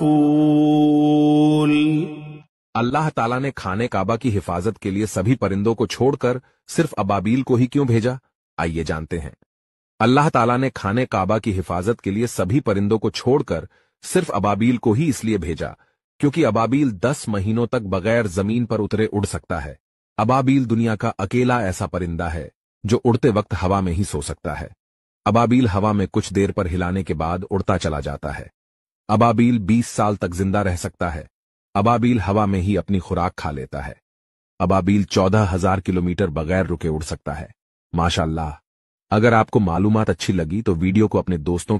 a cool अल्लाह ताला ने खाने काबा की हिफाजत के लिए सभी परिंदों को छोड़कर सिर्फ अबाबील को ही क्यों भेजा आइए जानते हैं अल्लाह ताला ने खाने काबा की हिफाजत के लिए सभी परिंदों को छोड़कर सिर्फ अबाबील को ही इसलिए भेजा क्योंकि अबाबील दस महीनों तक बगैर जमीन पर उतरे उड़ सकता है अबाबील दुनिया का अकेला ऐसा परिंदा है जो उड़ते वक्त हवा में ही सो सकता है अबाबील हवा में कुछ देर पर हिलाने के बाद उड़ता चला जाता है अबाबील 20 साल तक जिंदा रह सकता है अबाबील हवा में ही अपनी खुराक खा लेता है अबाबील चौदह हजार किलोमीटर बगैर रुके उड़ सकता है माशाल्लाह अगर आपको मालूमात अच्छी लगी तो वीडियो को अपने दोस्तों